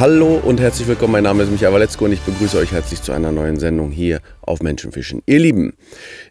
Hallo und herzlich willkommen, mein Name ist Michael Waletzko und ich begrüße euch herzlich zu einer neuen Sendung hier auf Menschenfischen. Ihr Lieben,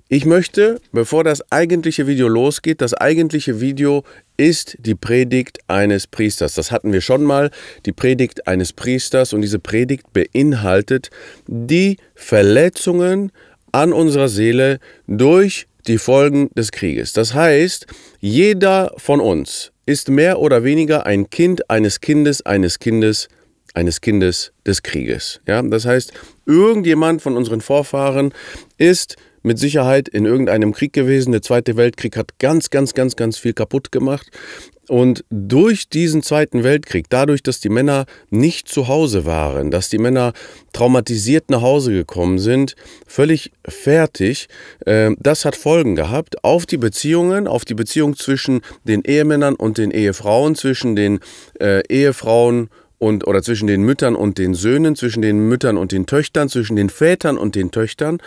ich möchte, bevor das eigentliche Video losgeht, das eigentliche Video ist die Predigt eines Priesters. Das hatten wir schon mal, die Predigt eines Priesters und diese Predigt beinhaltet die Verletzungen an unserer Seele durch die Folgen des Krieges. Das heißt, jeder von uns ist mehr oder weniger ein Kind eines Kindes eines Kindes eines Kindes des Krieges. Ja, das heißt, irgendjemand von unseren Vorfahren ist mit Sicherheit in irgendeinem Krieg gewesen. Der Zweite Weltkrieg hat ganz, ganz, ganz, ganz viel kaputt gemacht. Und durch diesen Zweiten Weltkrieg, dadurch, dass die Männer nicht zu Hause waren, dass die Männer traumatisiert nach Hause gekommen sind, völlig fertig, ähm, das hat Folgen gehabt auf die Beziehungen, auf die Beziehung zwischen den Ehemännern und den Ehefrauen, zwischen den äh, Ehefrauen und oder zwischen den Müttern und den Söhnen, zwischen den Müttern und den Töchtern, zwischen den Vätern und den Töchtern.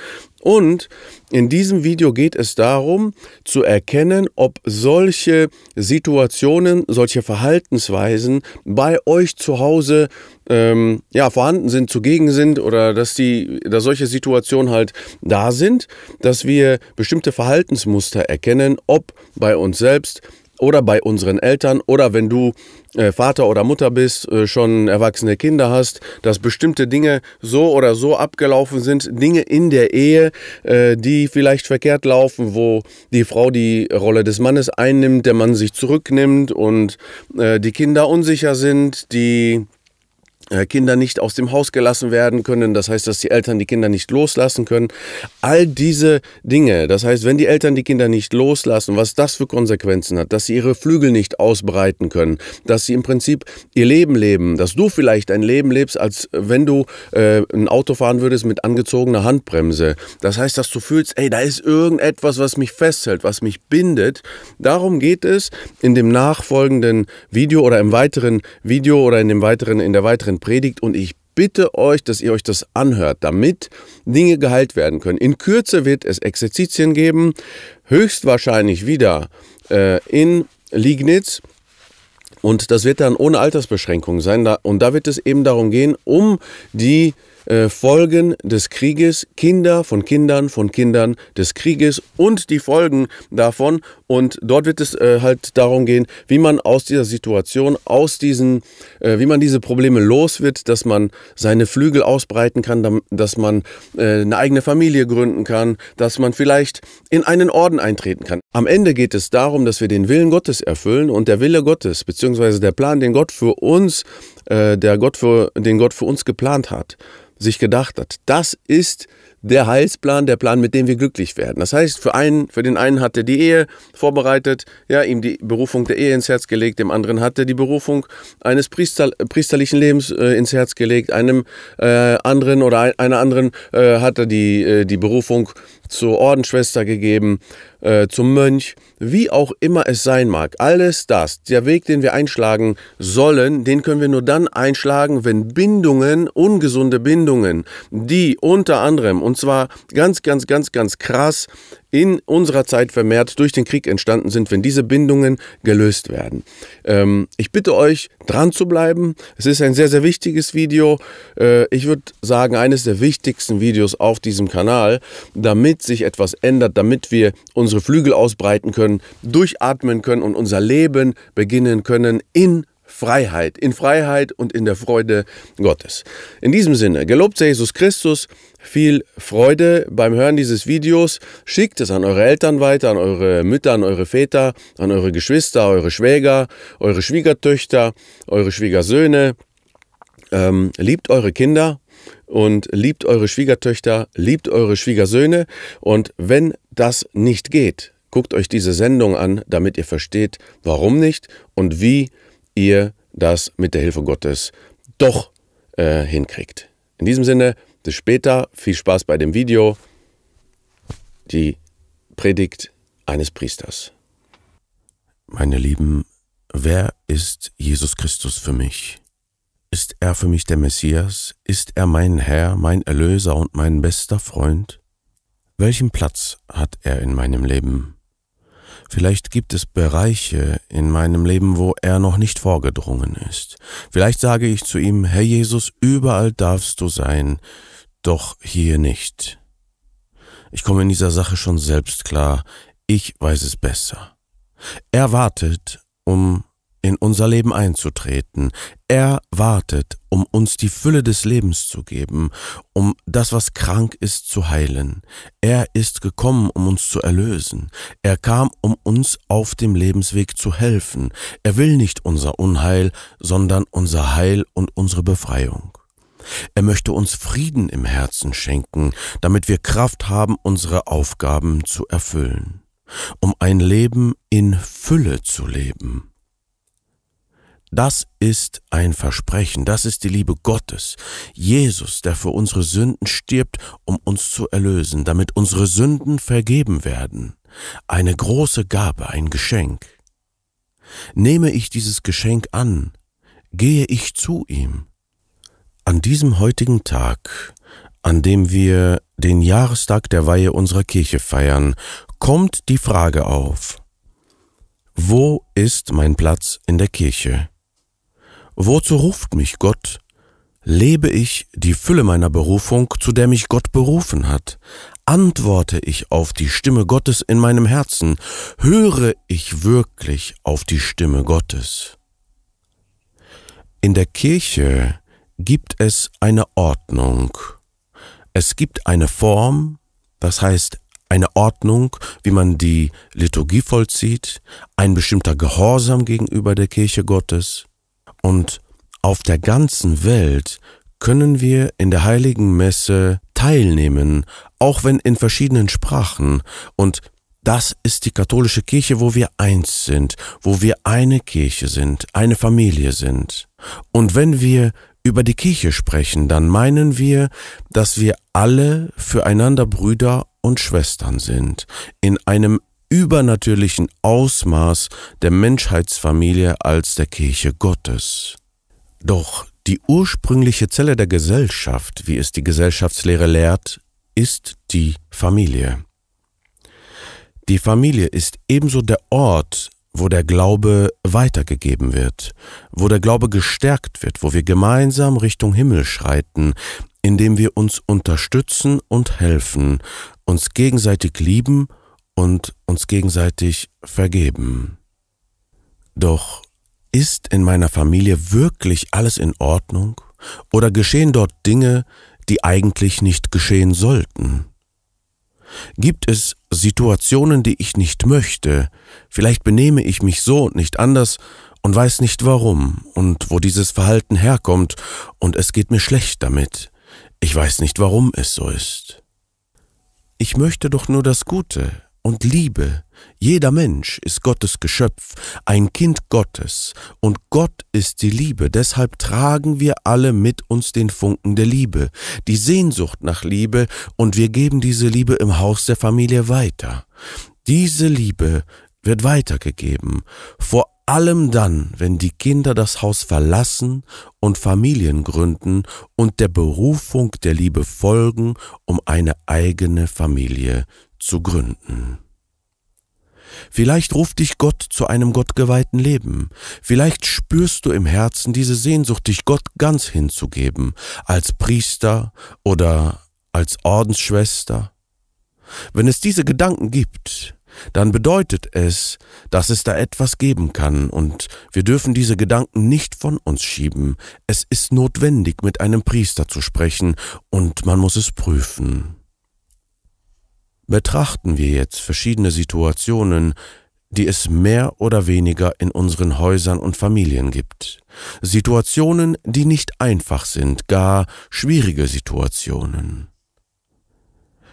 Und in diesem Video geht es darum zu erkennen, ob solche Situationen, solche Verhaltensweisen bei euch zu Hause ähm, ja, vorhanden sind, zugegen sind oder dass, die, dass solche Situationen halt da sind, dass wir bestimmte Verhaltensmuster erkennen, ob bei uns selbst oder bei unseren Eltern oder wenn du äh, Vater oder Mutter bist, äh, schon erwachsene Kinder hast, dass bestimmte Dinge so oder so abgelaufen sind, Dinge in der Ehe, äh, die vielleicht verkehrt laufen, wo die Frau die Rolle des Mannes einnimmt, der Mann sich zurücknimmt und äh, die Kinder unsicher sind, die äh, Kinder nicht aus dem Haus gelassen werden können. Das heißt, dass die Eltern die Kinder nicht loslassen können. All diese Dinge. Das heißt, wenn die Eltern die Kinder nicht loslassen, was das für Konsequenzen hat, dass sie ihre Flügel nicht ausbreiten können, dass sie im Prinzip ihr Leben leben, dass du vielleicht ein Leben lebst, als wenn du äh, ein Auto fahren würdest mit angezogener Handbremse. Das heißt, dass du fühlst, ey, da ist irgendetwas, was mich festhält, was mich bindet. Darum geht es in dem nachfolgenden Video oder im weiteren Video oder in dem weiteren in der weiteren gepredigt und ich bitte euch, dass ihr euch das anhört, damit Dinge geheilt werden können. In Kürze wird es Exerzitien geben, höchstwahrscheinlich wieder äh, in Liegnitz. Und das wird dann ohne Altersbeschränkung sein. Und da wird es eben darum gehen, um die äh, äh, Folgen des Krieges, Kinder von Kindern von Kindern des Krieges und die Folgen davon. Und dort wird es äh, halt darum gehen, wie man aus dieser Situation, aus diesen, äh, wie man diese Probleme los wird, dass man seine Flügel ausbreiten kann, dass man äh, eine eigene Familie gründen kann, dass man vielleicht in einen Orden eintreten kann. Am Ende geht es darum, dass wir den Willen Gottes erfüllen und der Wille Gottes, beziehungsweise der Plan, den Gott für uns, äh, der Gott für, den Gott für uns geplant hat, sich gedacht hat. Das ist der Heilsplan, der Plan, mit dem wir glücklich werden. Das heißt, für, einen, für den einen hat er die Ehe vorbereitet, ja, ihm die Berufung der Ehe ins Herz gelegt, dem anderen hat er die Berufung eines Priester, priesterlichen Lebens äh, ins Herz gelegt, einem äh, anderen oder ein, einer anderen äh, hat er die, äh, die Berufung zur Ordensschwester gegeben, äh, zum Mönch, wie auch immer es sein mag. Alles das, der Weg, den wir einschlagen sollen, den können wir nur dann einschlagen, wenn Bindungen, ungesunde Bindungen, die unter anderem, und zwar ganz, ganz, ganz, ganz krass, in unserer Zeit vermehrt durch den Krieg entstanden sind, wenn diese Bindungen gelöst werden. Ähm, ich bitte euch, dran zu bleiben. Es ist ein sehr, sehr wichtiges Video. Äh, ich würde sagen, eines der wichtigsten Videos auf diesem Kanal, damit sich etwas ändert, damit wir unsere Flügel ausbreiten können, durchatmen können und unser Leben beginnen können in Freiheit, in Freiheit und in der Freude Gottes. In diesem Sinne, gelobt sei Jesus Christus, viel Freude beim Hören dieses Videos. Schickt es an eure Eltern weiter, an eure Mütter, an eure Väter, an eure Geschwister, eure Schwäger, eure Schwiegertöchter, eure Schwiegersöhne. Ähm, liebt eure Kinder und liebt eure Schwiegertöchter, liebt eure Schwiegersöhne. Und wenn das nicht geht, guckt euch diese Sendung an, damit ihr versteht, warum nicht und wie ihr das mit der Hilfe Gottes doch äh, hinkriegt. In diesem Sinne, bis später, viel Spaß bei dem Video. Die Predigt eines Priesters. Meine Lieben, wer ist Jesus Christus für mich? Ist er für mich der Messias? Ist er mein Herr, mein Erlöser und mein bester Freund? Welchen Platz hat er in meinem Leben? Vielleicht gibt es Bereiche in meinem Leben, wo er noch nicht vorgedrungen ist. Vielleicht sage ich zu ihm, Herr Jesus, überall darfst du sein, doch hier nicht. Ich komme in dieser Sache schon selbst klar, ich weiß es besser. Er wartet, um in unser Leben einzutreten. Er wartet, um uns die Fülle des Lebens zu geben, um das, was krank ist, zu heilen. Er ist gekommen, um uns zu erlösen. Er kam, um uns auf dem Lebensweg zu helfen. Er will nicht unser Unheil, sondern unser Heil und unsere Befreiung. Er möchte uns Frieden im Herzen schenken, damit wir Kraft haben, unsere Aufgaben zu erfüllen, um ein Leben in Fülle zu leben. Das ist ein Versprechen, das ist die Liebe Gottes. Jesus, der für unsere Sünden stirbt, um uns zu erlösen, damit unsere Sünden vergeben werden. Eine große Gabe, ein Geschenk. Nehme ich dieses Geschenk an, gehe ich zu ihm. An diesem heutigen Tag, an dem wir den Jahrestag der Weihe unserer Kirche feiern, kommt die Frage auf, wo ist mein Platz in der Kirche? Wozu ruft mich Gott? Lebe ich die Fülle meiner Berufung, zu der mich Gott berufen hat? Antworte ich auf die Stimme Gottes in meinem Herzen? Höre ich wirklich auf die Stimme Gottes? In der Kirche gibt es eine Ordnung. Es gibt eine Form, das heißt eine Ordnung, wie man die Liturgie vollzieht, ein bestimmter Gehorsam gegenüber der Kirche Gottes, und auf der ganzen Welt können wir in der heiligen Messe teilnehmen, auch wenn in verschiedenen Sprachen. Und das ist die katholische Kirche, wo wir eins sind, wo wir eine Kirche sind, eine Familie sind. Und wenn wir über die Kirche sprechen, dann meinen wir, dass wir alle füreinander Brüder und Schwestern sind, in einem übernatürlichen Ausmaß der Menschheitsfamilie als der Kirche Gottes. Doch die ursprüngliche Zelle der Gesellschaft, wie es die Gesellschaftslehre lehrt, ist die Familie. Die Familie ist ebenso der Ort, wo der Glaube weitergegeben wird, wo der Glaube gestärkt wird, wo wir gemeinsam Richtung Himmel schreiten, indem wir uns unterstützen und helfen, uns gegenseitig lieben und und uns gegenseitig vergeben. Doch ist in meiner Familie wirklich alles in Ordnung oder geschehen dort Dinge, die eigentlich nicht geschehen sollten? Gibt es Situationen, die ich nicht möchte? Vielleicht benehme ich mich so und nicht anders und weiß nicht warum und wo dieses Verhalten herkommt und es geht mir schlecht damit. Ich weiß nicht, warum es so ist. Ich möchte doch nur das Gute und Liebe. Jeder Mensch ist Gottes Geschöpf, ein Kind Gottes, und Gott ist die Liebe, deshalb tragen wir alle mit uns den Funken der Liebe, die Sehnsucht nach Liebe, und wir geben diese Liebe im Haus der Familie weiter. Diese Liebe wird weitergegeben, vor allem dann, wenn die Kinder das Haus verlassen und Familien gründen und der Berufung der Liebe folgen, um eine eigene Familie zu gründen. Vielleicht ruft dich Gott zu einem gottgeweihten Leben. Vielleicht spürst du im Herzen diese Sehnsucht, dich Gott ganz hinzugeben, als Priester oder als Ordensschwester. Wenn es diese Gedanken gibt, dann bedeutet es, dass es da etwas geben kann und wir dürfen diese Gedanken nicht von uns schieben. Es ist notwendig, mit einem Priester zu sprechen und man muss es prüfen. Betrachten wir jetzt verschiedene Situationen, die es mehr oder weniger in unseren Häusern und Familien gibt. Situationen, die nicht einfach sind, gar schwierige Situationen.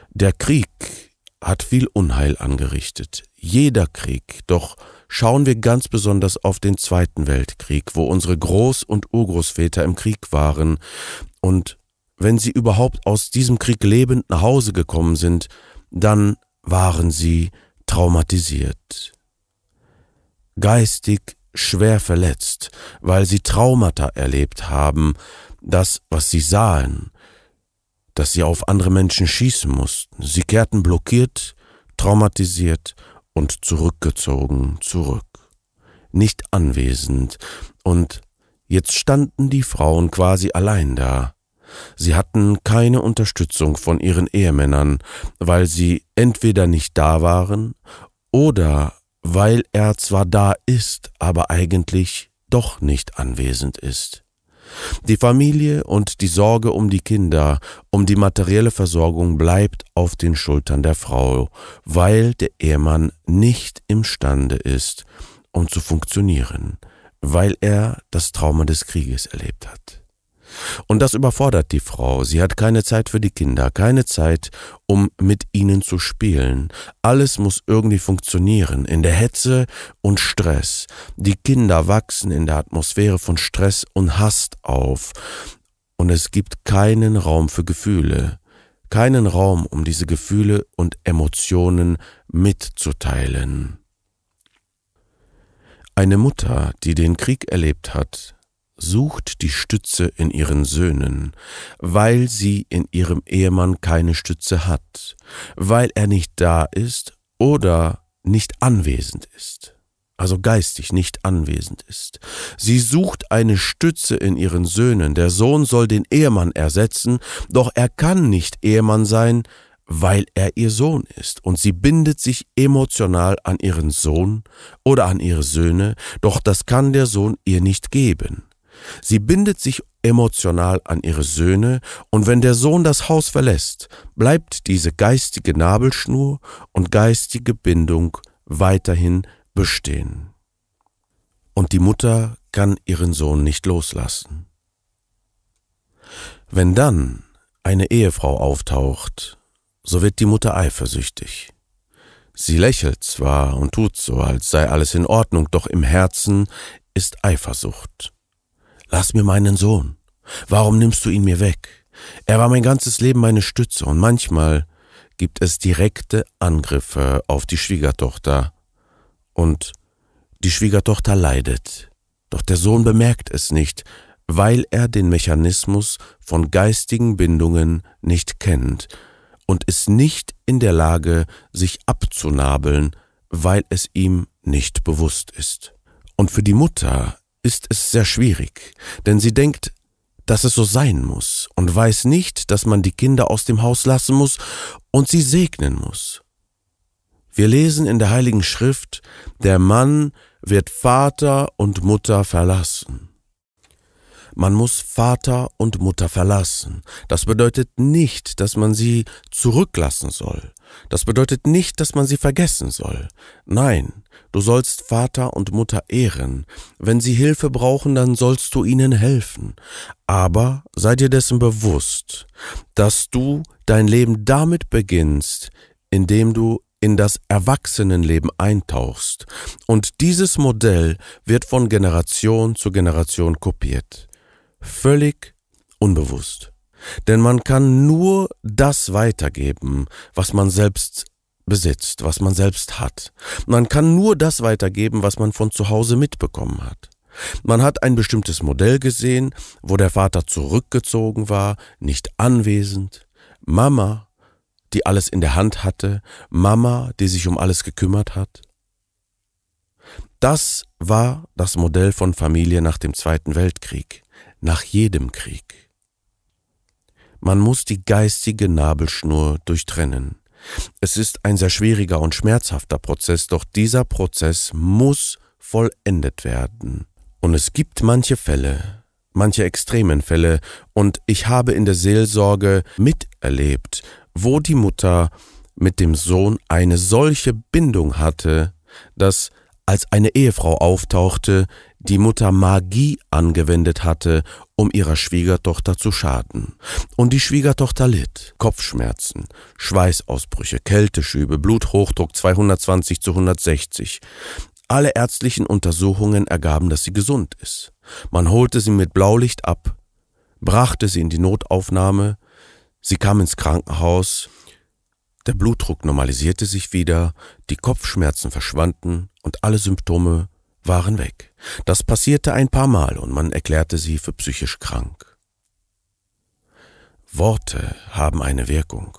Der Krieg hat viel Unheil angerichtet, jeder Krieg, doch schauen wir ganz besonders auf den Zweiten Weltkrieg, wo unsere Groß- und Urgroßväter im Krieg waren und wenn sie überhaupt aus diesem Krieg lebend nach Hause gekommen sind, dann waren sie traumatisiert. Geistig schwer verletzt, weil sie Traumata erlebt haben, das, was sie sahen, dass sie auf andere Menschen schießen mussten. Sie kehrten blockiert, traumatisiert und zurückgezogen zurück, nicht anwesend, und jetzt standen die Frauen quasi allein da, Sie hatten keine Unterstützung von ihren Ehemännern, weil sie entweder nicht da waren oder weil er zwar da ist, aber eigentlich doch nicht anwesend ist. Die Familie und die Sorge um die Kinder, um die materielle Versorgung bleibt auf den Schultern der Frau, weil der Ehemann nicht imstande ist, um zu funktionieren, weil er das Trauma des Krieges erlebt hat. Und das überfordert die Frau. Sie hat keine Zeit für die Kinder, keine Zeit, um mit ihnen zu spielen. Alles muss irgendwie funktionieren in der Hetze und Stress. Die Kinder wachsen in der Atmosphäre von Stress und Hass auf. Und es gibt keinen Raum für Gefühle, keinen Raum, um diese Gefühle und Emotionen mitzuteilen. Eine Mutter, die den Krieg erlebt hat, sucht die Stütze in ihren Söhnen, weil sie in ihrem Ehemann keine Stütze hat, weil er nicht da ist oder nicht anwesend ist, also geistig nicht anwesend ist. Sie sucht eine Stütze in ihren Söhnen, der Sohn soll den Ehemann ersetzen, doch er kann nicht Ehemann sein, weil er ihr Sohn ist, und sie bindet sich emotional an ihren Sohn oder an ihre Söhne, doch das kann der Sohn ihr nicht geben. Sie bindet sich emotional an ihre Söhne, und wenn der Sohn das Haus verlässt, bleibt diese geistige Nabelschnur und geistige Bindung weiterhin bestehen. Und die Mutter kann ihren Sohn nicht loslassen. Wenn dann eine Ehefrau auftaucht, so wird die Mutter eifersüchtig. Sie lächelt zwar und tut so, als sei alles in Ordnung, doch im Herzen ist Eifersucht. Lass mir meinen Sohn. Warum nimmst du ihn mir weg? Er war mein ganzes Leben meine Stütze und manchmal gibt es direkte Angriffe auf die Schwiegertochter. Und die Schwiegertochter leidet. Doch der Sohn bemerkt es nicht, weil er den Mechanismus von geistigen Bindungen nicht kennt und ist nicht in der Lage, sich abzunabeln, weil es ihm nicht bewusst ist. Und für die Mutter ist es sehr schwierig, denn sie denkt, dass es so sein muss und weiß nicht, dass man die Kinder aus dem Haus lassen muss und sie segnen muss. Wir lesen in der Heiligen Schrift, der Mann wird Vater und Mutter verlassen. Man muss Vater und Mutter verlassen. Das bedeutet nicht, dass man sie zurücklassen soll. Das bedeutet nicht, dass man sie vergessen soll. Nein, du sollst Vater und Mutter ehren. Wenn sie Hilfe brauchen, dann sollst du ihnen helfen. Aber sei dir dessen bewusst, dass du dein Leben damit beginnst, indem du in das Erwachsenenleben eintauchst. Und dieses Modell wird von Generation zu Generation kopiert. Völlig unbewusst. Denn man kann nur das weitergeben, was man selbst besitzt, was man selbst hat. Man kann nur das weitergeben, was man von zu Hause mitbekommen hat. Man hat ein bestimmtes Modell gesehen, wo der Vater zurückgezogen war, nicht anwesend, Mama, die alles in der Hand hatte, Mama, die sich um alles gekümmert hat. Das war das Modell von Familie nach dem Zweiten Weltkrieg, nach jedem Krieg. Man muss die geistige Nabelschnur durchtrennen. Es ist ein sehr schwieriger und schmerzhafter Prozess, doch dieser Prozess muss vollendet werden. Und es gibt manche Fälle, manche extremen Fälle, und ich habe in der Seelsorge miterlebt, wo die Mutter mit dem Sohn eine solche Bindung hatte, dass als eine Ehefrau auftauchte, die Mutter Magie angewendet hatte, um ihrer Schwiegertochter zu schaden. Und die Schwiegertochter litt. Kopfschmerzen, Schweißausbrüche, Kälteschübe, Bluthochdruck 220 zu 160. Alle ärztlichen Untersuchungen ergaben, dass sie gesund ist. Man holte sie mit Blaulicht ab, brachte sie in die Notaufnahme, sie kam ins Krankenhaus, der Blutdruck normalisierte sich wieder, die Kopfschmerzen verschwanden und alle Symptome waren weg. Das passierte ein paar Mal und man erklärte sie für psychisch krank. Worte haben eine Wirkung.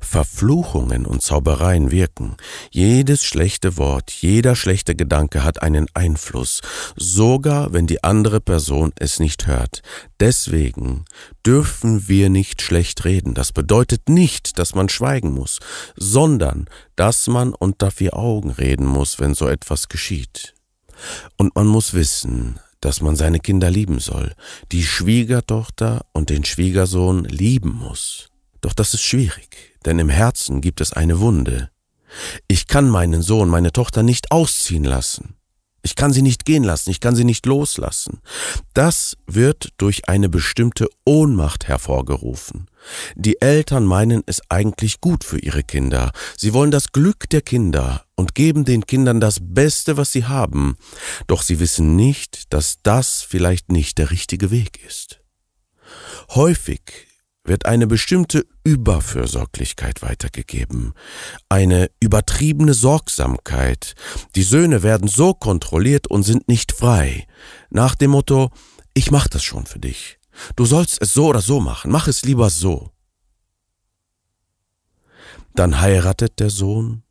Verfluchungen und Zaubereien wirken. Jedes schlechte Wort, jeder schlechte Gedanke hat einen Einfluss, sogar wenn die andere Person es nicht hört. Deswegen dürfen wir nicht schlecht reden. Das bedeutet nicht, dass man schweigen muss, sondern dass man unter vier Augen reden muss, wenn so etwas geschieht. Und man muss wissen, dass man seine Kinder lieben soll, die Schwiegertochter und den Schwiegersohn lieben muss. Doch das ist schwierig, denn im Herzen gibt es eine Wunde. Ich kann meinen Sohn, meine Tochter nicht ausziehen lassen. Ich kann sie nicht gehen lassen, ich kann sie nicht loslassen. Das wird durch eine bestimmte Ohnmacht hervorgerufen. Die Eltern meinen es eigentlich gut für ihre Kinder. Sie wollen das Glück der Kinder und geben den Kindern das Beste, was sie haben. Doch sie wissen nicht, dass das vielleicht nicht der richtige Weg ist. Häufig wird eine bestimmte Überfürsorglichkeit weitergegeben, eine übertriebene Sorgsamkeit. Die Söhne werden so kontrolliert und sind nicht frei, nach dem Motto, ich mach das schon für dich. Du sollst es so oder so machen, mach es lieber so. Dann heiratet der Sohn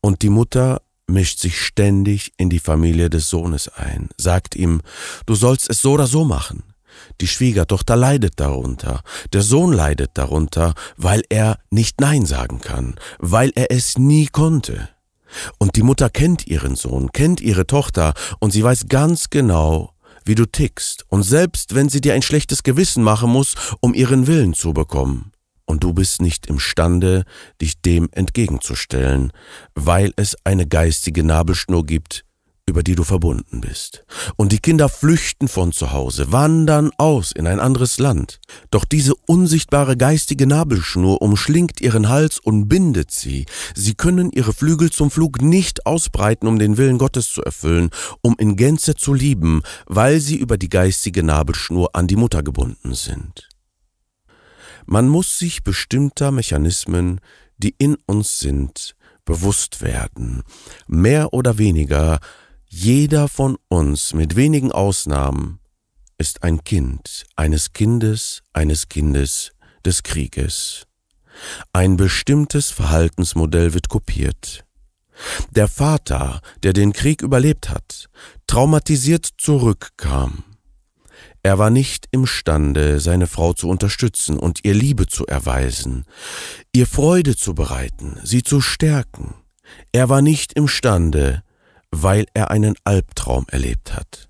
und die Mutter mischt sich ständig in die Familie des Sohnes ein, sagt ihm, du sollst es so oder so machen. Die Schwiegertochter leidet darunter, der Sohn leidet darunter, weil er nicht Nein sagen kann, weil er es nie konnte. Und die Mutter kennt ihren Sohn, kennt ihre Tochter, und sie weiß ganz genau, wie du tickst, und selbst wenn sie dir ein schlechtes Gewissen machen muss, um ihren Willen zu bekommen. Und du bist nicht imstande, dich dem entgegenzustellen, weil es eine geistige Nabelschnur gibt, über die du verbunden bist. Und die Kinder flüchten von zu Hause, wandern aus in ein anderes Land. Doch diese unsichtbare geistige Nabelschnur umschlingt ihren Hals und bindet sie. Sie können ihre Flügel zum Flug nicht ausbreiten, um den Willen Gottes zu erfüllen, um in Gänze zu lieben, weil sie über die geistige Nabelschnur an die Mutter gebunden sind. Man muss sich bestimmter Mechanismen, die in uns sind, bewusst werden, mehr oder weniger jeder von uns, mit wenigen Ausnahmen, ist ein Kind eines Kindes, eines Kindes des Krieges. Ein bestimmtes Verhaltensmodell wird kopiert. Der Vater, der den Krieg überlebt hat, traumatisiert zurückkam. Er war nicht imstande, seine Frau zu unterstützen und ihr Liebe zu erweisen, ihr Freude zu bereiten, sie zu stärken. Er war nicht imstande, weil er einen Albtraum erlebt hat.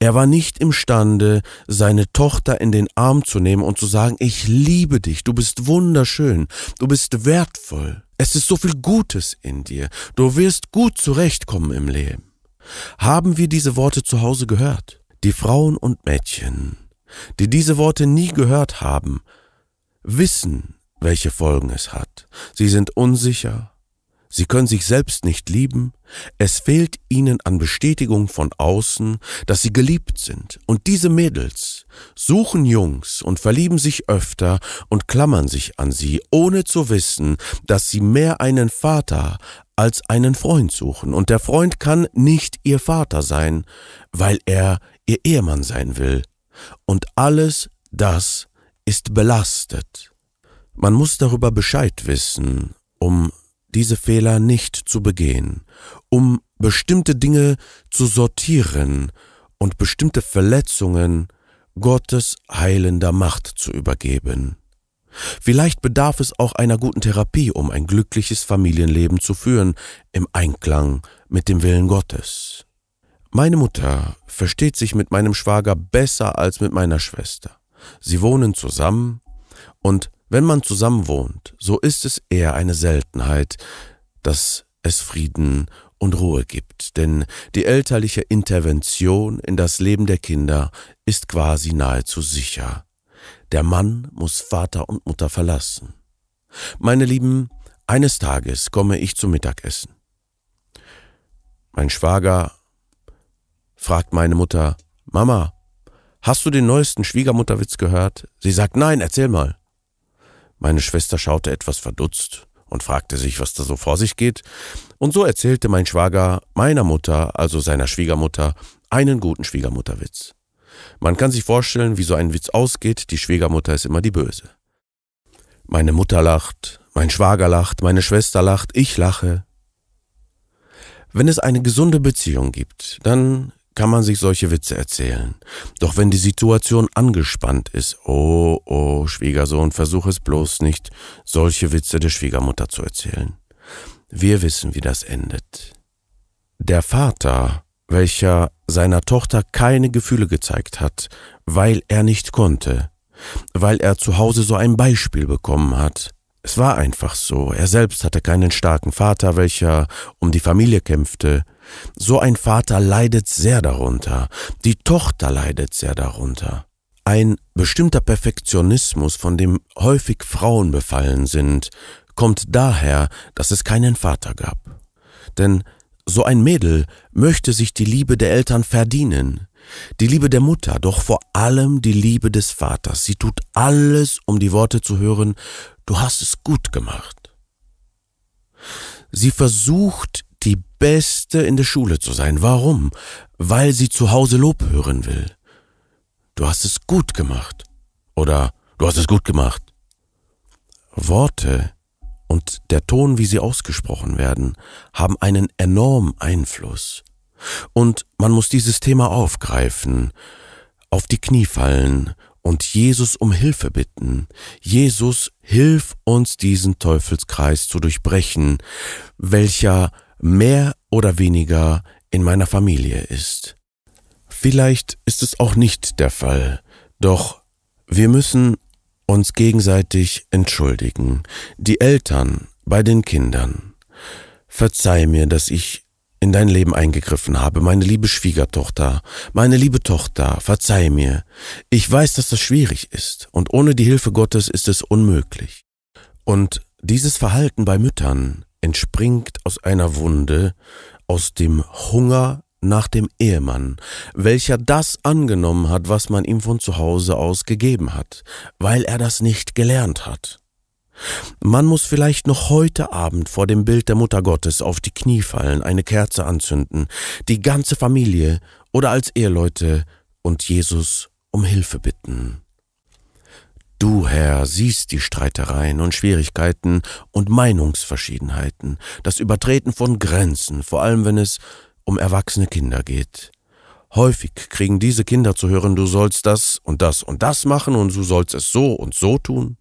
Er war nicht imstande, seine Tochter in den Arm zu nehmen und zu sagen, ich liebe dich, du bist wunderschön, du bist wertvoll, es ist so viel Gutes in dir, du wirst gut zurechtkommen im Leben. Haben wir diese Worte zu Hause gehört? Die Frauen und Mädchen, die diese Worte nie gehört haben, wissen, welche Folgen es hat. Sie sind unsicher, Sie können sich selbst nicht lieben, es fehlt ihnen an Bestätigung von außen, dass sie geliebt sind, und diese Mädels suchen Jungs und verlieben sich öfter und klammern sich an sie, ohne zu wissen, dass sie mehr einen Vater als einen Freund suchen, und der Freund kann nicht ihr Vater sein, weil er ihr Ehemann sein will, und alles das ist belastet. Man muss darüber Bescheid wissen, um diese Fehler nicht zu begehen, um bestimmte Dinge zu sortieren und bestimmte Verletzungen Gottes heilender Macht zu übergeben. Vielleicht bedarf es auch einer guten Therapie, um ein glückliches Familienleben zu führen, im Einklang mit dem Willen Gottes. Meine Mutter versteht sich mit meinem Schwager besser als mit meiner Schwester. Sie wohnen zusammen und wenn man zusammen wohnt, so ist es eher eine Seltenheit, dass es Frieden und Ruhe gibt, denn die elterliche Intervention in das Leben der Kinder ist quasi nahezu sicher. Der Mann muss Vater und Mutter verlassen. Meine Lieben, eines Tages komme ich zum Mittagessen. Mein Schwager fragt meine Mutter, Mama, hast du den neuesten Schwiegermutterwitz gehört? Sie sagt, nein, erzähl mal. Meine Schwester schaute etwas verdutzt und fragte sich, was da so vor sich geht, und so erzählte mein Schwager meiner Mutter, also seiner Schwiegermutter, einen guten Schwiegermutterwitz. Man kann sich vorstellen, wie so ein Witz ausgeht, die Schwiegermutter ist immer die Böse. Meine Mutter lacht, mein Schwager lacht, meine Schwester lacht, ich lache. Wenn es eine gesunde Beziehung gibt, dann kann man sich solche Witze erzählen. Doch wenn die Situation angespannt ist, oh, oh, Schwiegersohn, versuch es bloß nicht, solche Witze der Schwiegermutter zu erzählen. Wir wissen, wie das endet. Der Vater, welcher seiner Tochter keine Gefühle gezeigt hat, weil er nicht konnte, weil er zu Hause so ein Beispiel bekommen hat, es war einfach so. Er selbst hatte keinen starken Vater, welcher um die Familie kämpfte. So ein Vater leidet sehr darunter. Die Tochter leidet sehr darunter. Ein bestimmter Perfektionismus, von dem häufig Frauen befallen sind, kommt daher, dass es keinen Vater gab. Denn so ein Mädel möchte sich die Liebe der Eltern verdienen, die Liebe der Mutter, doch vor allem die Liebe des Vaters. Sie tut alles, um die Worte zu hören, du hast es gut gemacht. Sie versucht, die Beste in der Schule zu sein. Warum? Weil sie zu Hause Lob hören will. Du hast es gut gemacht. Oder du hast es gut gemacht. Worte und der Ton, wie sie ausgesprochen werden, haben einen enormen Einfluss. Und man muss dieses Thema aufgreifen, auf die Knie fallen und Jesus um Hilfe bitten. Jesus, hilf uns diesen Teufelskreis zu durchbrechen, welcher mehr oder weniger in meiner Familie ist. Vielleicht ist es auch nicht der Fall, doch wir müssen uns gegenseitig entschuldigen, die Eltern bei den Kindern. Verzeih mir, dass ich in dein Leben eingegriffen habe, meine liebe Schwiegertochter, meine liebe Tochter, verzeih mir. Ich weiß, dass das schwierig ist, und ohne die Hilfe Gottes ist es unmöglich. Und dieses Verhalten bei Müttern entspringt aus einer Wunde, aus dem Hunger nach dem Ehemann, welcher das angenommen hat, was man ihm von zu Hause aus gegeben hat, weil er das nicht gelernt hat. Man muss vielleicht noch heute Abend vor dem Bild der Mutter Gottes auf die Knie fallen, eine Kerze anzünden, die ganze Familie oder als Eheleute und Jesus um Hilfe bitten. Du, Herr, siehst die Streitereien und Schwierigkeiten und Meinungsverschiedenheiten, das Übertreten von Grenzen, vor allem wenn es um erwachsene Kinder geht. Häufig kriegen diese Kinder zu hören, du sollst das und das und das machen und du sollst es so und so tun.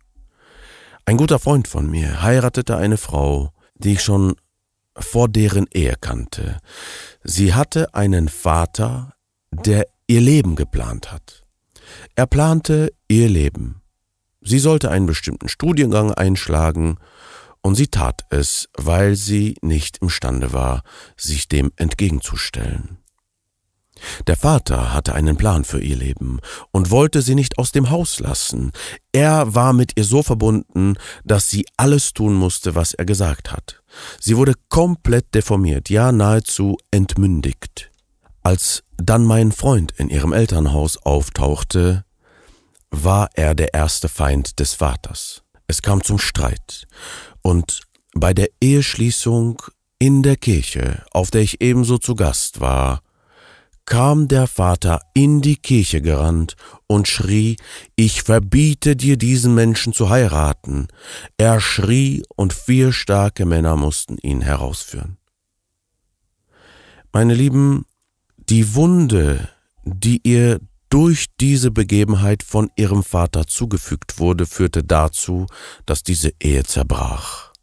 Ein guter Freund von mir heiratete eine Frau, die ich schon vor deren Ehe kannte. Sie hatte einen Vater, der ihr Leben geplant hat. Er plante ihr Leben. Sie sollte einen bestimmten Studiengang einschlagen, und sie tat es, weil sie nicht imstande war, sich dem entgegenzustellen. Der Vater hatte einen Plan für ihr Leben und wollte sie nicht aus dem Haus lassen. Er war mit ihr so verbunden, dass sie alles tun musste, was er gesagt hat. Sie wurde komplett deformiert, ja nahezu entmündigt. Als dann mein Freund in ihrem Elternhaus auftauchte, war er der erste Feind des Vaters. Es kam zum Streit und bei der Eheschließung in der Kirche, auf der ich ebenso zu Gast war, kam der Vater in die Kirche gerannt und schrie, ich verbiete dir diesen Menschen zu heiraten. Er schrie und vier starke Männer mussten ihn herausführen. Meine Lieben, die Wunde, die ihr durch diese Begebenheit von ihrem Vater zugefügt wurde, führte dazu, dass diese Ehe zerbrach.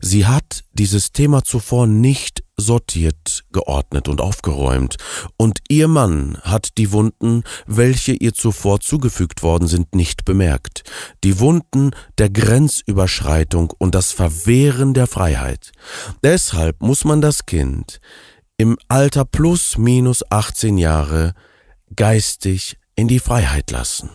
Sie hat dieses Thema zuvor nicht sortiert, geordnet und aufgeräumt, und ihr Mann hat die Wunden, welche ihr zuvor zugefügt worden sind, nicht bemerkt, die Wunden der Grenzüberschreitung und das Verwehren der Freiheit. Deshalb muss man das Kind im Alter plus minus 18 Jahre geistig in die Freiheit lassen.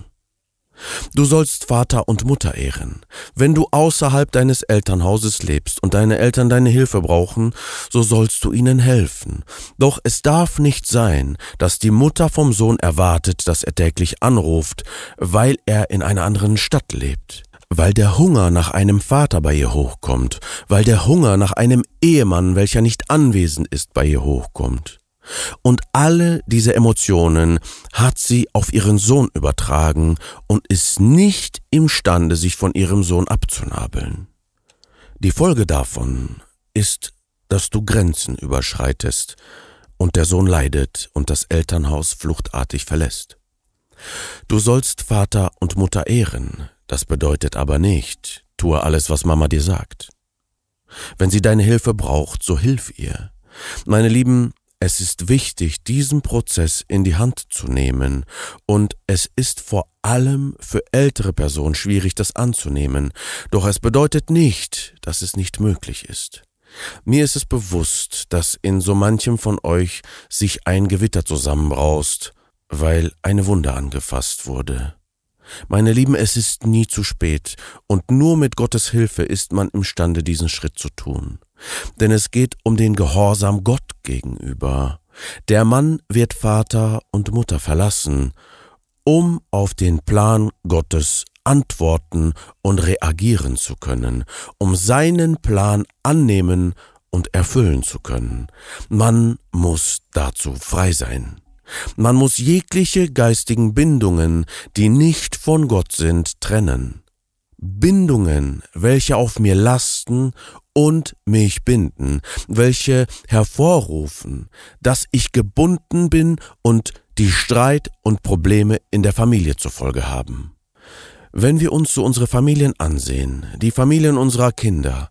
Du sollst Vater und Mutter ehren. Wenn du außerhalb deines Elternhauses lebst und deine Eltern deine Hilfe brauchen, so sollst du ihnen helfen. Doch es darf nicht sein, dass die Mutter vom Sohn erwartet, dass er täglich anruft, weil er in einer anderen Stadt lebt weil der Hunger nach einem Vater bei ihr hochkommt, weil der Hunger nach einem Ehemann, welcher nicht anwesend ist, bei ihr hochkommt. Und alle diese Emotionen hat sie auf ihren Sohn übertragen und ist nicht imstande, sich von ihrem Sohn abzunabeln. Die Folge davon ist, dass du Grenzen überschreitest und der Sohn leidet und das Elternhaus fluchtartig verlässt. Du sollst Vater und Mutter ehren, das bedeutet aber nicht, tue alles, was Mama dir sagt. Wenn sie deine Hilfe braucht, so hilf ihr. Meine Lieben, es ist wichtig, diesen Prozess in die Hand zu nehmen und es ist vor allem für ältere Personen schwierig, das anzunehmen, doch es bedeutet nicht, dass es nicht möglich ist. Mir ist es bewusst, dass in so manchem von euch sich ein Gewitter zusammenbraust, weil eine Wunde angefasst wurde. Meine Lieben, es ist nie zu spät, und nur mit Gottes Hilfe ist man imstande, diesen Schritt zu tun denn es geht um den Gehorsam Gott gegenüber. Der Mann wird Vater und Mutter verlassen, um auf den Plan Gottes antworten und reagieren zu können, um seinen Plan annehmen und erfüllen zu können. Man muss dazu frei sein. Man muss jegliche geistigen Bindungen, die nicht von Gott sind, trennen. Bindungen, welche auf mir lasten und mich binden, welche hervorrufen, dass ich gebunden bin und die Streit und Probleme in der Familie zur Folge haben. Wenn wir uns so unsere Familien ansehen, die Familien unserer Kinder,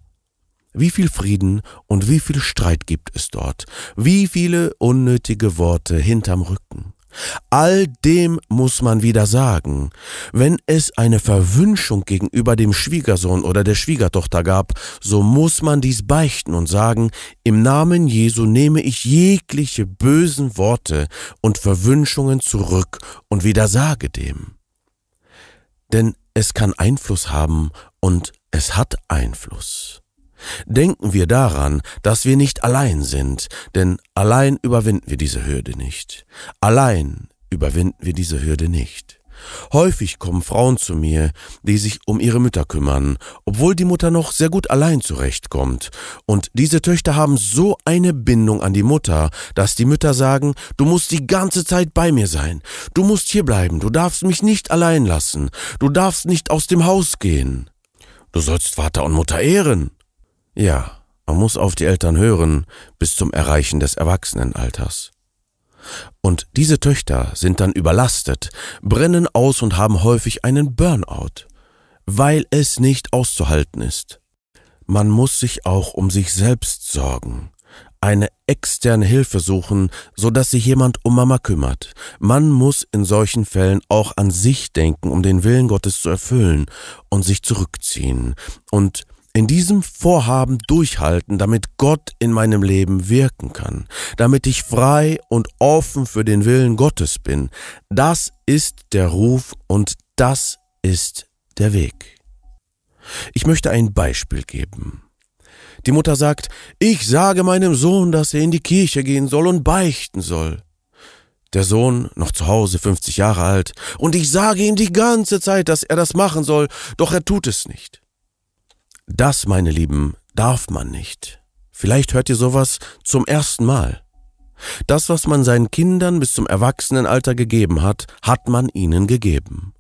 wie viel Frieden und wie viel Streit gibt es dort, wie viele unnötige Worte hinterm Rücken, All dem muss man wieder sagen, wenn es eine Verwünschung gegenüber dem Schwiegersohn oder der Schwiegertochter gab, so muss man dies beichten und sagen, im Namen Jesu nehme ich jegliche bösen Worte und Verwünschungen zurück und widersage dem. Denn es kann Einfluss haben und es hat Einfluss. Denken wir daran, dass wir nicht allein sind, denn allein überwinden wir diese Hürde nicht. Allein überwinden wir diese Hürde nicht. Häufig kommen Frauen zu mir, die sich um ihre Mütter kümmern, obwohl die Mutter noch sehr gut allein zurechtkommt. Und diese Töchter haben so eine Bindung an die Mutter, dass die Mütter sagen, du musst die ganze Zeit bei mir sein, du musst hier bleiben, du darfst mich nicht allein lassen, du darfst nicht aus dem Haus gehen. Du sollst Vater und Mutter ehren. Ja, man muss auf die Eltern hören bis zum Erreichen des Erwachsenenalters. Und diese Töchter sind dann überlastet, brennen aus und haben häufig einen Burnout, weil es nicht auszuhalten ist. Man muss sich auch um sich selbst sorgen, eine externe Hilfe suchen, so dass sich jemand um Mama kümmert. Man muss in solchen Fällen auch an sich denken, um den Willen Gottes zu erfüllen und sich zurückziehen und in diesem Vorhaben durchhalten, damit Gott in meinem Leben wirken kann, damit ich frei und offen für den Willen Gottes bin. Das ist der Ruf und das ist der Weg. Ich möchte ein Beispiel geben. Die Mutter sagt, ich sage meinem Sohn, dass er in die Kirche gehen soll und beichten soll. Der Sohn, noch zu Hause, 50 Jahre alt, und ich sage ihm die ganze Zeit, dass er das machen soll, doch er tut es nicht. Das, meine Lieben, darf man nicht. Vielleicht hört ihr sowas zum ersten Mal. Das, was man seinen Kindern bis zum Erwachsenenalter gegeben hat, hat man ihnen gegeben.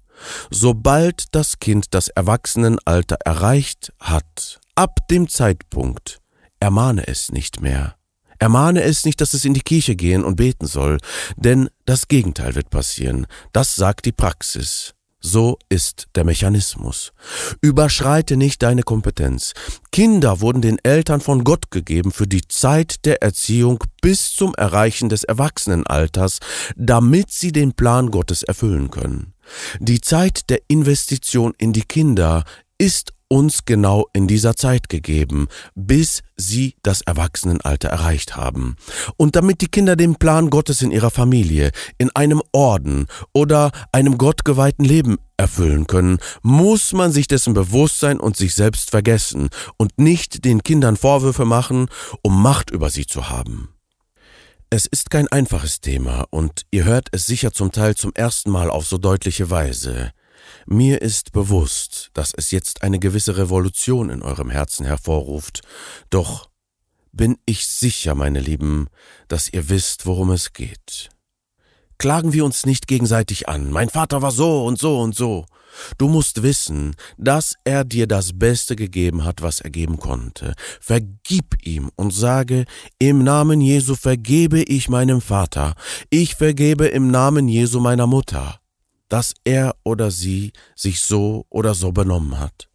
Sobald das Kind das Erwachsenenalter erreicht hat, ab dem Zeitpunkt, ermahne es nicht mehr. Ermahne es nicht, dass es in die Kirche gehen und beten soll, denn das Gegenteil wird passieren. Das sagt die Praxis. So ist der Mechanismus. Überschreite nicht deine Kompetenz. Kinder wurden den Eltern von Gott gegeben für die Zeit der Erziehung bis zum Erreichen des Erwachsenenalters, damit sie den Plan Gottes erfüllen können. Die Zeit der Investition in die Kinder ist uns genau in dieser Zeit gegeben, bis sie das Erwachsenenalter erreicht haben. Und damit die Kinder den Plan Gottes in ihrer Familie, in einem Orden oder einem gottgeweihten Leben erfüllen können, muss man sich dessen bewusst sein und sich selbst vergessen und nicht den Kindern Vorwürfe machen, um Macht über sie zu haben. Es ist kein einfaches Thema und ihr hört es sicher zum Teil zum ersten Mal auf so deutliche Weise. Mir ist bewusst, dass es jetzt eine gewisse Revolution in eurem Herzen hervorruft, doch bin ich sicher, meine Lieben, dass ihr wisst, worum es geht. Klagen wir uns nicht gegenseitig an. Mein Vater war so und so und so. Du musst wissen, dass er dir das Beste gegeben hat, was er geben konnte. Vergib ihm und sage, im Namen Jesu vergebe ich meinem Vater. Ich vergebe im Namen Jesu meiner Mutter dass er oder sie sich so oder so benommen hat.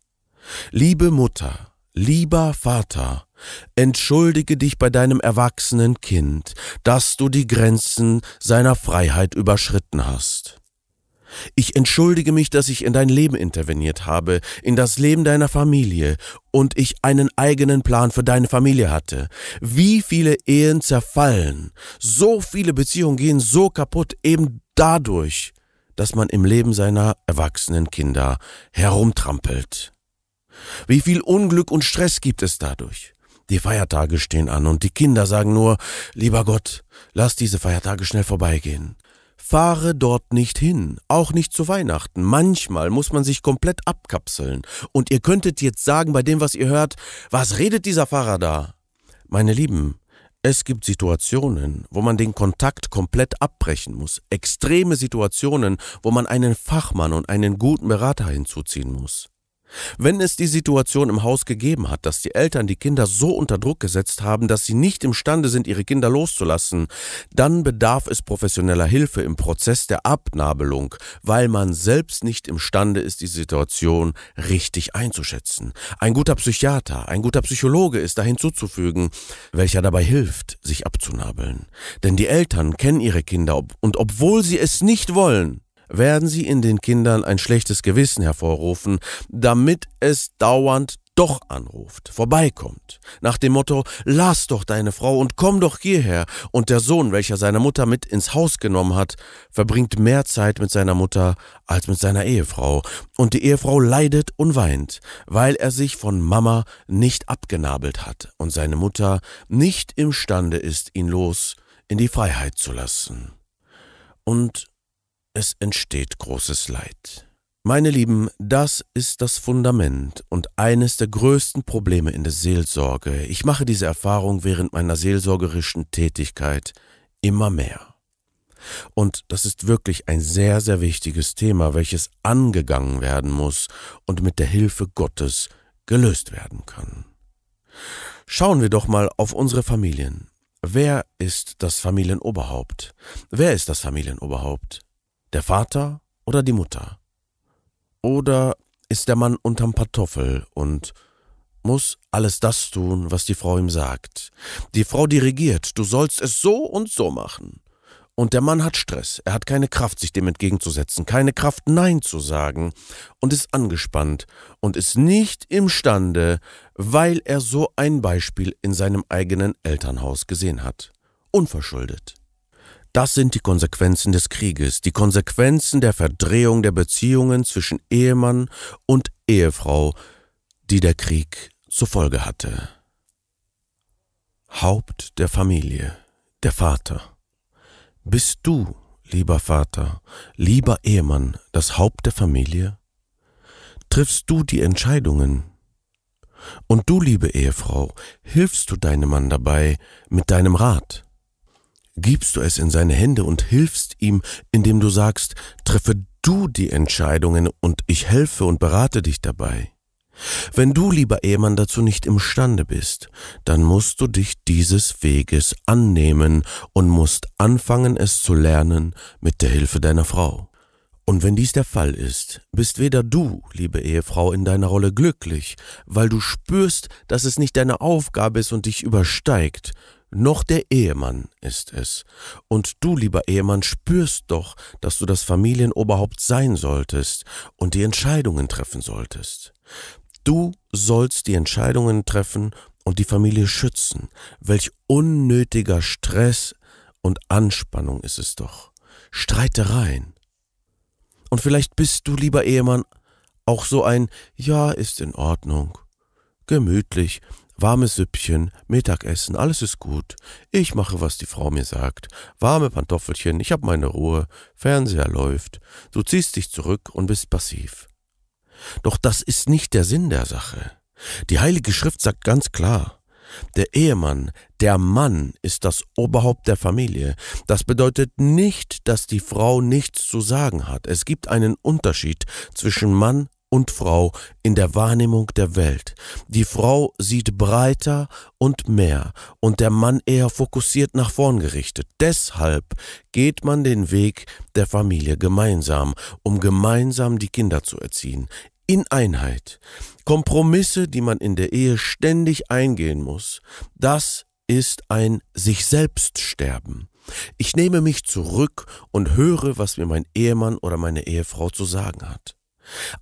Liebe Mutter, lieber Vater, entschuldige dich bei deinem erwachsenen Kind, dass du die Grenzen seiner Freiheit überschritten hast. Ich entschuldige mich, dass ich in dein Leben interveniert habe, in das Leben deiner Familie und ich einen eigenen Plan für deine Familie hatte. Wie viele Ehen zerfallen, so viele Beziehungen gehen so kaputt eben dadurch, dass man im Leben seiner erwachsenen Kinder herumtrampelt. Wie viel Unglück und Stress gibt es dadurch? Die Feiertage stehen an und die Kinder sagen nur, lieber Gott, lass diese Feiertage schnell vorbeigehen. Fahre dort nicht hin, auch nicht zu Weihnachten. Manchmal muss man sich komplett abkapseln. Und ihr könntet jetzt sagen bei dem, was ihr hört, was redet dieser Fahrer da? Meine Lieben, es gibt Situationen, wo man den Kontakt komplett abbrechen muss, extreme Situationen, wo man einen Fachmann und einen guten Berater hinzuziehen muss. Wenn es die Situation im Haus gegeben hat, dass die Eltern die Kinder so unter Druck gesetzt haben, dass sie nicht imstande sind, ihre Kinder loszulassen, dann bedarf es professioneller Hilfe im Prozess der Abnabelung, weil man selbst nicht imstande ist, die Situation richtig einzuschätzen. Ein guter Psychiater, ein guter Psychologe ist da hinzuzufügen, welcher dabei hilft, sich abzunabeln. Denn die Eltern kennen ihre Kinder und obwohl sie es nicht wollen, werden sie in den Kindern ein schlechtes Gewissen hervorrufen, damit es dauernd doch anruft, vorbeikommt, nach dem Motto, lass doch deine Frau und komm doch hierher, und der Sohn, welcher seine Mutter mit ins Haus genommen hat, verbringt mehr Zeit mit seiner Mutter als mit seiner Ehefrau, und die Ehefrau leidet und weint, weil er sich von Mama nicht abgenabelt hat und seine Mutter nicht imstande ist, ihn los in die Freiheit zu lassen. Und es entsteht großes Leid. Meine Lieben, das ist das Fundament und eines der größten Probleme in der Seelsorge. Ich mache diese Erfahrung während meiner seelsorgerischen Tätigkeit immer mehr. Und das ist wirklich ein sehr, sehr wichtiges Thema, welches angegangen werden muss und mit der Hilfe Gottes gelöst werden kann. Schauen wir doch mal auf unsere Familien. Wer ist das Familienoberhaupt? Wer ist das Familienoberhaupt? Der Vater oder die Mutter? Oder ist der Mann unterm Pantoffel und muss alles das tun, was die Frau ihm sagt. Die Frau dirigiert, du sollst es so und so machen. Und der Mann hat Stress, er hat keine Kraft, sich dem entgegenzusetzen, keine Kraft, Nein zu sagen und ist angespannt und ist nicht imstande, weil er so ein Beispiel in seinem eigenen Elternhaus gesehen hat. Unverschuldet. Das sind die Konsequenzen des Krieges, die Konsequenzen der Verdrehung der Beziehungen zwischen Ehemann und Ehefrau, die der Krieg zur Folge hatte. Haupt der Familie, der Vater. Bist du, lieber Vater, lieber Ehemann, das Haupt der Familie? Triffst du die Entscheidungen? Und du, liebe Ehefrau, hilfst du deinem Mann dabei mit deinem Rat? gibst du es in seine Hände und hilfst ihm, indem du sagst, treffe du die Entscheidungen und ich helfe und berate dich dabei. Wenn du, lieber Ehemann, dazu nicht imstande bist, dann musst du dich dieses Weges annehmen und musst anfangen, es zu lernen mit der Hilfe deiner Frau. Und wenn dies der Fall ist, bist weder du, liebe Ehefrau, in deiner Rolle glücklich, weil du spürst, dass es nicht deine Aufgabe ist und dich übersteigt, noch der Ehemann ist es. Und du, lieber Ehemann, spürst doch, dass du das Familienoberhaupt sein solltest und die Entscheidungen treffen solltest. Du sollst die Entscheidungen treffen und die Familie schützen. Welch unnötiger Stress und Anspannung ist es doch. Streitereien. Und vielleicht bist du, lieber Ehemann, auch so ein Ja ist in Ordnung, gemütlich warmes Süppchen, Mittagessen, alles ist gut. Ich mache, was die Frau mir sagt. Warme Pantoffelchen, ich habe meine Ruhe, Fernseher läuft. Du ziehst dich zurück und bist passiv. Doch das ist nicht der Sinn der Sache. Die Heilige Schrift sagt ganz klar, der Ehemann, der Mann ist das Oberhaupt der Familie. Das bedeutet nicht, dass die Frau nichts zu sagen hat. Es gibt einen Unterschied zwischen Mann und Frau in der Wahrnehmung der Welt. Die Frau sieht breiter und mehr und der Mann eher fokussiert nach vorn gerichtet. Deshalb geht man den Weg der Familie gemeinsam, um gemeinsam die Kinder zu erziehen. In Einheit. Kompromisse, die man in der Ehe ständig eingehen muss, das ist ein sich selbst sterben. Ich nehme mich zurück und höre, was mir mein Ehemann oder meine Ehefrau zu sagen hat.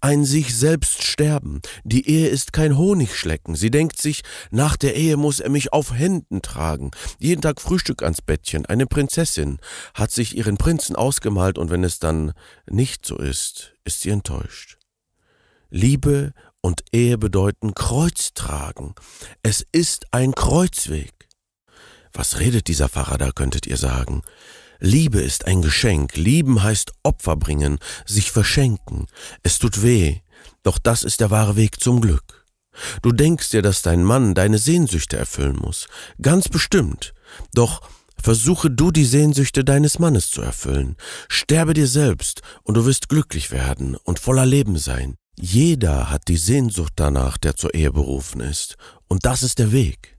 Ein sich selbst sterben, die Ehe ist kein Honigschlecken, sie denkt sich, nach der Ehe muss er mich auf Händen tragen, jeden Tag Frühstück ans Bettchen, eine Prinzessin, hat sich ihren Prinzen ausgemalt und wenn es dann nicht so ist, ist sie enttäuscht. Liebe und Ehe bedeuten Kreuz tragen. Es ist ein Kreuzweg. Was redet dieser Pfarrer da, könntet ihr sagen? Liebe ist ein Geschenk, lieben heißt Opfer bringen, sich verschenken. Es tut weh, doch das ist der wahre Weg zum Glück. Du denkst dir, dass dein Mann deine Sehnsüchte erfüllen muss, ganz bestimmt, doch versuche du die Sehnsüchte deines Mannes zu erfüllen, sterbe dir selbst, und du wirst glücklich werden und voller Leben sein. Jeder hat die Sehnsucht danach, der zur Ehe berufen ist, und das ist der Weg.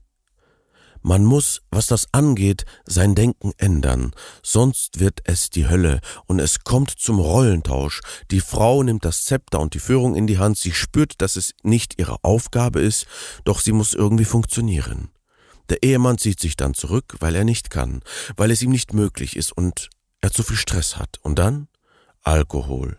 Man muss, was das angeht, sein Denken ändern, sonst wird es die Hölle und es kommt zum Rollentausch. Die Frau nimmt das Zepter und die Führung in die Hand, sie spürt, dass es nicht ihre Aufgabe ist, doch sie muss irgendwie funktionieren. Der Ehemann zieht sich dann zurück, weil er nicht kann, weil es ihm nicht möglich ist und er zu viel Stress hat. Und dann Alkohol.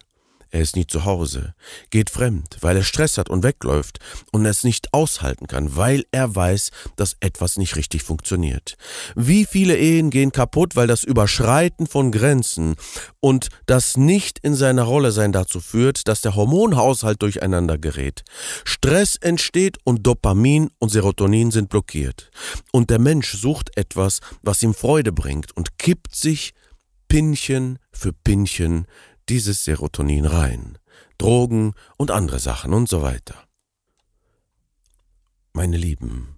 Er ist nie zu Hause, geht fremd, weil er Stress hat und wegläuft und es nicht aushalten kann, weil er weiß, dass etwas nicht richtig funktioniert. Wie viele Ehen gehen kaputt, weil das Überschreiten von Grenzen und das nicht in seiner Rolle sein dazu führt, dass der Hormonhaushalt durcheinander gerät. Stress entsteht und Dopamin und Serotonin sind blockiert. Und der Mensch sucht etwas, was ihm Freude bringt und kippt sich Pinchen für Pinchen dieses Serotonin rein. Drogen und andere Sachen und so weiter. Meine Lieben,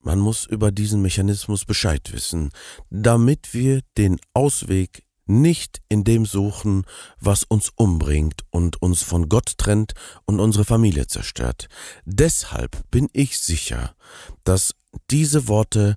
man muss über diesen Mechanismus Bescheid wissen, damit wir den Ausweg nicht in dem suchen, was uns umbringt und uns von Gott trennt und unsere Familie zerstört. Deshalb bin ich sicher, dass diese Worte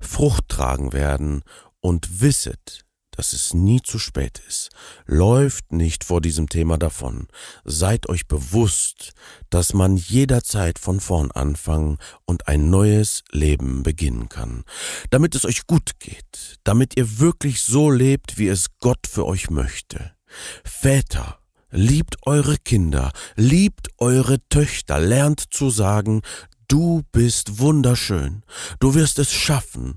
Frucht tragen werden und wisset, dass es nie zu spät ist. Läuft nicht vor diesem Thema davon. Seid euch bewusst, dass man jederzeit von vorn anfangen und ein neues Leben beginnen kann. Damit es euch gut geht, damit ihr wirklich so lebt, wie es Gott für euch möchte. Väter, Liebt eure Kinder, liebt eure Töchter, lernt zu sagen, Du bist wunderschön. Du wirst es schaffen.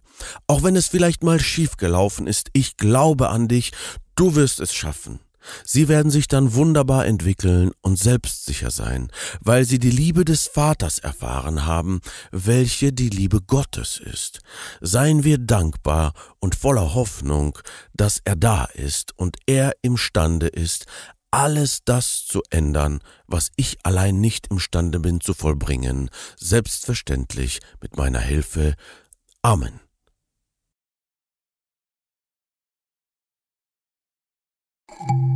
Auch wenn es vielleicht mal schiefgelaufen ist, ich glaube an dich. Du wirst es schaffen. Sie werden sich dann wunderbar entwickeln und selbstsicher sein, weil sie die Liebe des Vaters erfahren haben, welche die Liebe Gottes ist. Seien wir dankbar und voller Hoffnung, dass er da ist und er imstande ist, alles das zu ändern, was ich allein nicht imstande bin zu vollbringen, selbstverständlich mit meiner Hilfe. Amen. Thank you.